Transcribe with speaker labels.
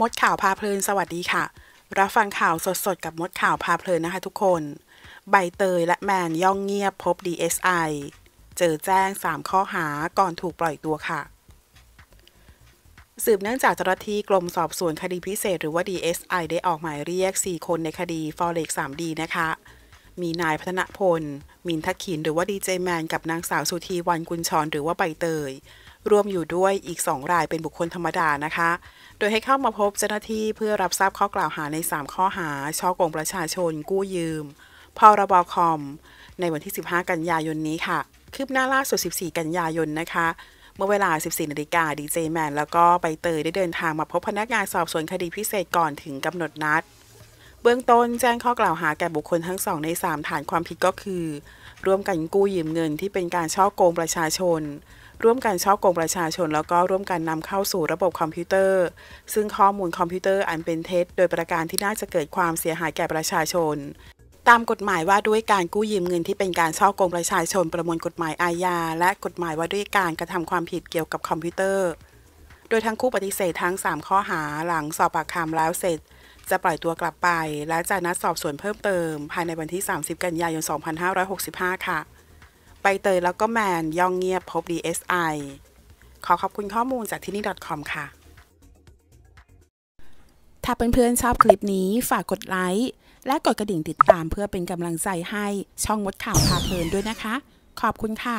Speaker 1: มดข่าวพาเพลินสวัสดีค่ะ รับฟังข่าวสดๆ กับมดข่าวพาเพลินนะคะทุกคน ใบเตยและแมน ย่องเงียบพบ DSI เจอแจ้ง 3 ข้อหาก่อนถูกปล่อยตัวค่ะ สืบเนื่องจากเจ้าหน้าที่กรมสอบสวนคดีพิเศษหรือว่า DSI ได้ออกหมายเรียก 4 คนในคดี Forex 3D นะคะ มีนายพัฒนพลมินทักขินหรือว่าดีเจแมน กับนางสาวสุธีวันกุลชร หรือว่าใบเตยรวมอยู่ด้วยอีก2รายเป็นบุคคลธรรมดานะคะ โดยให้เข้ามาพบเจ้าหน้าที่เพื่อรับทราบข้อกล่าวหาใน 3 ข้อหาช่อกงประชาชน กู้ยืมพรบคอม ในวันที่ 15 กันยายนนี้ค่ะ คืบหน้าล่าสุด 14 กันยายนนะคะ เมื่อเวลา 14 นาฬิกาดีเจแมน แล้วก็ใบเตยได้เดินทางมาพบพนักงานสอบสวนคดีพิเศษก่อนถึงกำหนดนัด เบื้องต้นแจ้งข้อกล่าวหาแก่บุคคลทั้งสองใน 3 ฐานความผิดก็คือ ร่วมกันกู้ยืมเงิน ที่เป็นการช่อโกงประชาชนร่วมกันช่อกงประชาชน แล้วก็ร่วมกันนำเข้าสู่ระบบคอมพิวเตอร์ ซึ่งข้อมูลคอมพิวเตอร์อันเป็นเท็จโดยประการที่น่าจะเกิดความเสียหายแก่ประชาชน ตามกฎหมายว่าด้วยการกู้ยืมเงินที่เป็นการช่อกงประชาชน ประมวลกฎหมายอาญาและกฎหมายว่าด้วยการกระทำความผิดเกี่ยวกับคอมพิวเตอร์ โดยทั้งคู่ปฏิเสธทั้ง 3 ข้อหาหลังสอบปากคำแล้วเสร็จ จะปล่อยตัวกลับไป และจะนัดสอบสวนเพิ่มเติม ภายในวันที่ 30 กันยายน 2565 ค่ะใบเตยแล้วก็แมนย่องเงียบพบ DSI ขอขอบคุณข้อมูลจากที่นี่ .com ค่ะ ถ้าเเพื่อนๆชอบคลิปนี้ฝากกดไลค์ และกดกระดิ่งติดตามเพื่อเป็นกำลังใจให้ช่องมดข่าวพาเพลินด้วยนะคะ ขอบคุณค่ะ